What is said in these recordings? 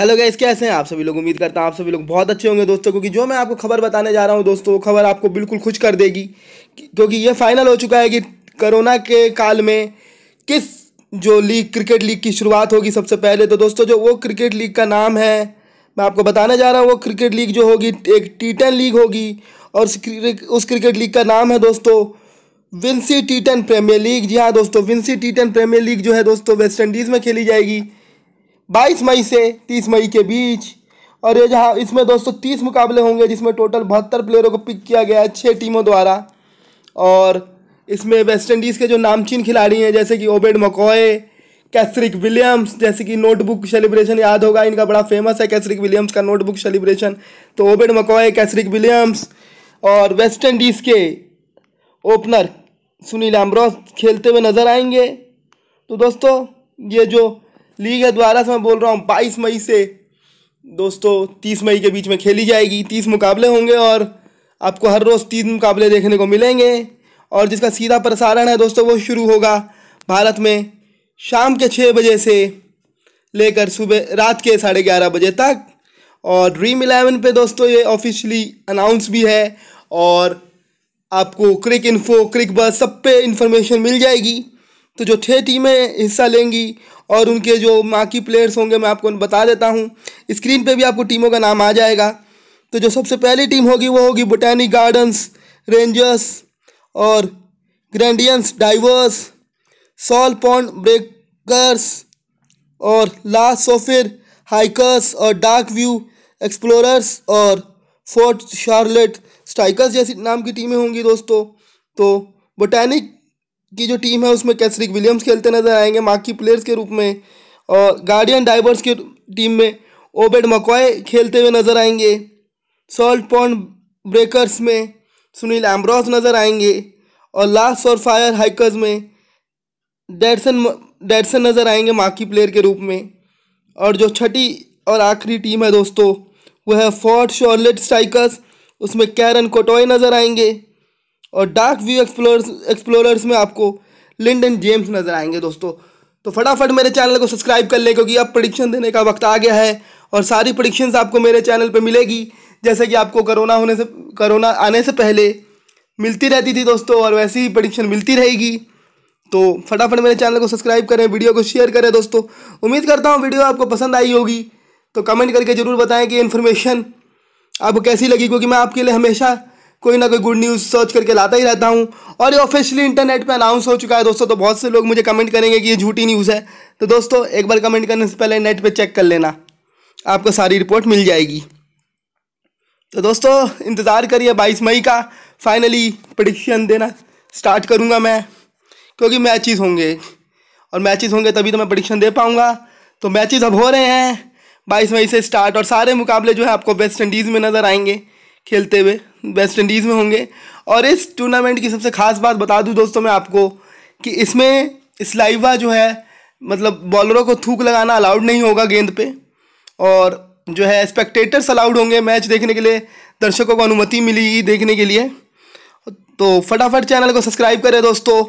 hello guys कैसे हैं आप सभी लोग उम्मीद करता हूँ आप सभी लोग बहुत अच्छे होंगे दोस्तों क्योंकि जो मैं आपको खबर बताने जा रहा हूँ दोस्तों वो खबर आपको बिल्कुल खुश कर देगी क्योंकि ये फाइनल हो चुका है कि कोरोना के काल में किस जो लीग क्रिकेट लीग की शुरुआत होगी सबसे पहले तो दोस्तों जो वो क्रिकेट लीग का नाम है मैं आपको बताने जा रहा हूँ वो क्रिकेट लीग जो होगी एक टी लीग होगी और उस क्रिकेट लीग का नाम है दोस्तों विंसी टी प्रीमियर लीग जी हाँ दोस्तों विंसी टी प्रीमियर लीग जो है दोस्तों वेस्ट इंडीज़ में खेली जाएगी 22 मई से 30 मई के बीच और ये जहाँ इसमें दोस्तों तीस मुकाबले होंगे जिसमें टोटल बहत्तर प्लेयरों को पिक किया गया है छः टीमों द्वारा और इसमें वेस्ट इंडीज़ के जो नामचीन खिलाड़ी हैं जैसे कि ओबेड मकोए कैसरिक विलियम्स जैसे कि नोटबुक सेलिब्रेशन याद होगा इनका बड़ा फेमस है कैसरिक विलियम्स का नोटबुक सेलिब्रेशन तो ओबेड मकोए कैसरिक विलियम्स और वेस्ट इंडीज़ के ओपनर सुनील एम्ब्रॉस खेलते हुए नज़र आएंगे तो दोस्तों ये जो लीग है दोबारा से मैं बोल रहा हूँ बाईस मई से दोस्तों तीस मई के बीच में खेली जाएगी तीस मुकाबले होंगे और आपको हर रोज़ तीन मुकाबले देखने को मिलेंगे और जिसका सीधा प्रसारण है दोस्तों वो शुरू होगा भारत में शाम के छः बजे से लेकर सुबह रात के साढ़े ग्यारह बजे तक और ड्रीम इलेवन पे दोस्तों ये ऑफिशियली अनाउंस भी है और आपको क्रिक इन्फो क्रिक बस सब पे इंफॉर्मेशन मिल जाएगी तो जो छः टीमें हिस्सा लेंगी और उनके जो बाकी प्लेयर्स होंगे मैं आपको बता देता हूँ स्क्रीन पे भी आपको टीमों का नाम आ जाएगा तो जो सबसे पहली टीम होगी वो होगी बोटैनिक गार्डन्स रेंजर्स और Grenadines Divers Salt Pond Breakers और लास्ट सोफिर हाइकर्स और डार्क व्यू एक्सप्लोरर्स और फोर्ट शार्लेट स्ट्राइकर्स जैसी नाम की टीमें होंगी दोस्तों तो बोटैनिक की जो टीम है उसमें कैसरिक विलियम्स खेलते नजर आएंगे माकी प्लेयर्स के रूप में और गार्डियन डाइवर्स की टीम में ओबेड मकोए खेलते हुए नजर आएंगे सॉल्ट पॉन्ड ब्रेकर्स में सुनील एम्ब्रॉस नजर आएंगे और लास्ट और फायर हाइकर्स में डेडसन डेडसन नज़र आएंगे माकी प्लेयर के रूप में और जो छठी और आखिरी टीम है दोस्तों वह है फोर्ट शॉर्लेट स्ट्राइकर्स उसमें कैरन कोटोए नज़र आएंगे और डार्क व्यू एक्सप्लोर एक्सप्लोरर्स में आपको लिंडन जेम्स नज़र आएंगे दोस्तों तो फटाफट मेरे चैनल को सब्सक्राइब कर ले क्योंकि अब प्रडिक्शन देने का वक्त आ गया है और सारी प्रडिक्शंस आपको मेरे चैनल पर मिलेगी जैसे कि आपको करोना होने से करोना आने से पहले मिलती रहती थी दोस्तों और वैसी ही प्रडिक्शन मिलती रहेगी तो फटाफट मेरे चैनल को सब्सक्राइब करें वीडियो को शेयर करें दोस्तों उम्मीद करता हूँ वीडियो आपको पसंद आई होगी तो कमेंट करके ज़रूर बताएं कि इन्फॉर्मेशन आपको कैसी लगी क्योंकि मैं आपके लिए हमेशा कोई ना कोई गुड न्यूज़ सर्च करके लाता ही रहता हूँ और ये ऑफिशियली इंटरनेट पे अनाउंस हो चुका है दोस्तों तो बहुत से लोग मुझे कमेंट करेंगे कि ये झूठी न्यूज़ है तो दोस्तों एक बार कमेंट करने से पहले नेट पे चेक कर लेना आपको सारी रिपोर्ट मिल जाएगी तो दोस्तों इंतज़ार करिए बाईस मई का फाइनली प्रडिक्शन देना स्टार्ट करूँगा मैं क्योंकि मैचेस होंगे और मैचेस होंगे तभी तो मैं प्रडिक्शन दे पाऊँगा तो मैचेस अब हो रहे हैं बाईस मई से स्टार्ट और सारे मुकाबले जो है आपको वेस्ट इंडीज़ में नज़र आएंगे खेलते हुए वेस्ट इंडीज़ में होंगे और इस टूर्नामेंट की सबसे ख़ास बात बता दूँ दोस्तों मैं आपको कि इसमें स्लाइवा जो है मतलब बॉलरों को थूक लगाना अलाउड नहीं होगा गेंद पे और जो है स्पेक्टेटर्स अलाउड होंगे मैच देखने के लिए दर्शकों को अनुमति मिली देखने के लिए तो फटाफट चैनल को सब्सक्राइब करें दोस्तों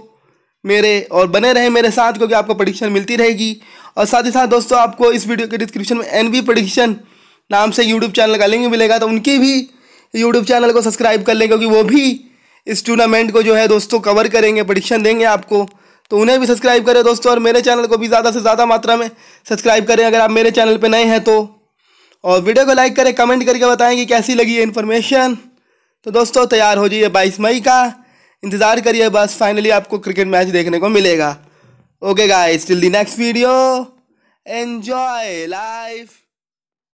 मेरे और बने रहें मेरे साथ क्योंकि आपको प्रडिक्शन मिलती रहेगी और साथ ही साथ दोस्तों आपको इस वीडियो के डिस्क्रिप्शन में एन बी नाम से यूट्यूब चैनल का लिंक मिलेगा तो उनकी भी यूट्यूब चैनल को सब्सक्राइब कर लें क्योंकि वो भी इस टूर्नामेंट को जो है दोस्तों कवर करेंगे प्रडिक्शन देंगे आपको तो उन्हें भी सब्सक्राइब करें दोस्तों और मेरे चैनल को भी ज़्यादा से ज़्यादा मात्रा में सब्सक्राइब करें अगर आप मेरे चैनल पर नए हैं तो और वीडियो को लाइक करें कमेंट करके बताएँ कि कैसी लगी है इन्फॉर्मेशन तो दोस्तों तैयार हो जाइए बाईस मई का इंतज़ार करिए बस फाइनली आपको क्रिकेट मैच देखने को मिलेगा okay guys till the next video enjoy life